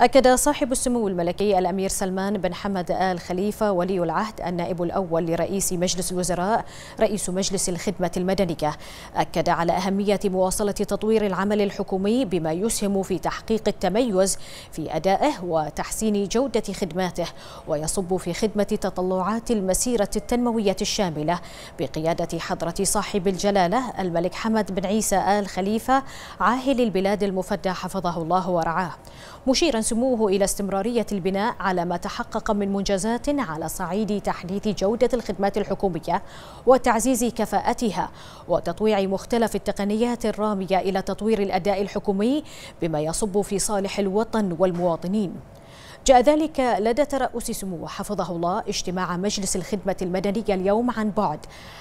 أكد صاحب السمو الملكي الأمير سلمان بن حمد آل خليفة ولي العهد النائب الأول لرئيس مجلس الوزراء رئيس مجلس الخدمة المدنية أكد على أهمية مواصلة تطوير العمل الحكومي بما يسهم في تحقيق التميز في أدائه وتحسين جودة خدماته ويصب في خدمة تطلعات المسيرة التنموية الشاملة بقيادة حضرة صاحب الجلالة الملك حمد بن عيسى آل خليفة عاهل البلاد المفدى حفظه الله ورعاه مشيرا سموه إلى استمرارية البناء على ما تحقق من منجزات على صعيد تحديث جودة الخدمات الحكومية وتعزيز كفاءتها وتطويع مختلف التقنيات الرامية إلى تطوير الأداء الحكومي بما يصب في صالح الوطن والمواطنين جاء ذلك لدى ترأس سموه حفظه الله اجتماع مجلس الخدمة المدنية اليوم عن بعد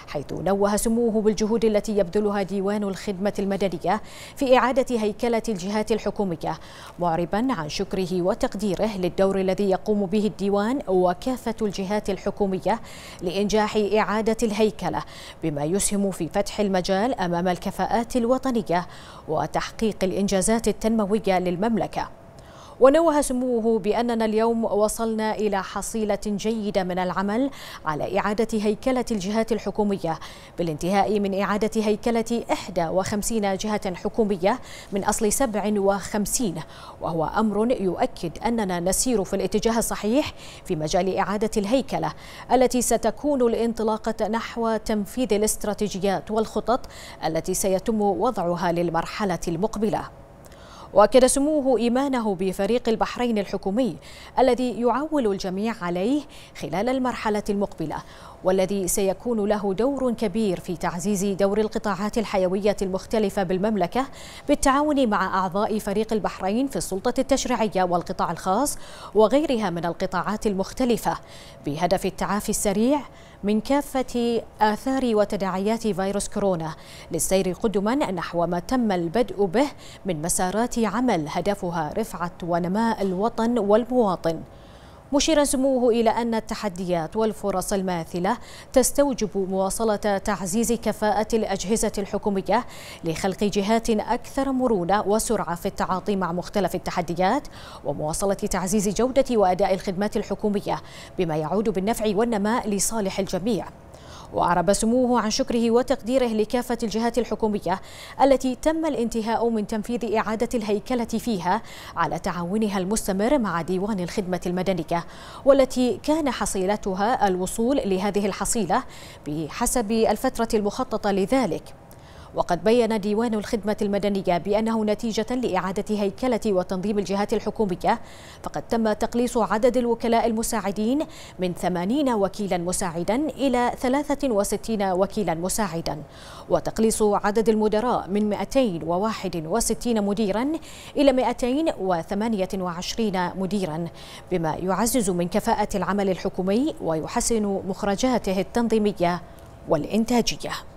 حيث نوه سموه بالجهود التي يبذلها ديوان الخدمة المدنية في إعادة هيكلة الجهات الحكومية معربا عن شكره وتقديره للدور الذي يقوم به الديوان وكافة الجهات الحكومية لإنجاح إعادة الهيكلة بما يسهم في فتح المجال أمام الكفاءات الوطنية وتحقيق الإنجازات التنموية للمملكة ونوه سموه بأننا اليوم وصلنا إلى حصيلة جيدة من العمل على إعادة هيكلة الجهات الحكومية بالانتهاء من إعادة هيكلة 51 جهة حكومية من أصل 57 وهو أمر يؤكد أننا نسير في الاتجاه الصحيح في مجال إعادة الهيكلة التي ستكون الانطلاقة نحو تنفيذ الاستراتيجيات والخطط التي سيتم وضعها للمرحلة المقبلة واكد سموه ايمانه بفريق البحرين الحكومي الذي يعول الجميع عليه خلال المرحله المقبله والذي سيكون له دور كبير في تعزيز دور القطاعات الحيويه المختلفه بالمملكه بالتعاون مع اعضاء فريق البحرين في السلطه التشريعيه والقطاع الخاص وغيرها من القطاعات المختلفه بهدف التعافي السريع من كافة آثار وتداعيات فيروس كورونا للسير قدما نحو ما تم البدء به من مسارات عمل هدفها رفعة ونماء الوطن والمواطن مشيرا سموه إلى أن التحديات والفرص الماثلة تستوجب مواصلة تعزيز كفاءة الأجهزة الحكومية لخلق جهات أكثر مرونة وسرعة في التعاطي مع مختلف التحديات ومواصلة تعزيز جودة وأداء الخدمات الحكومية بما يعود بالنفع والنماء لصالح الجميع وأعرب سموه عن شكره وتقديره لكافة الجهات الحكومية التي تم الانتهاء من تنفيذ إعادة الهيكلة فيها على تعاونها المستمر مع ديوان الخدمة المدنية والتي كان حصيلتها الوصول لهذه الحصيلة بحسب الفترة المخططة لذلك وقد بين ديوان الخدمة المدنية بأنه نتيجة لإعادة هيكلة وتنظيم الجهات الحكومية فقد تم تقليص عدد الوكلاء المساعدين من 80 وكيلا مساعدا إلى 63 وكيلا مساعدا وتقليص عدد المدراء من 261 مديرا إلى 228 مديرا بما يعزز من كفاءة العمل الحكومي ويحسن مخرجاته التنظيمية والإنتاجية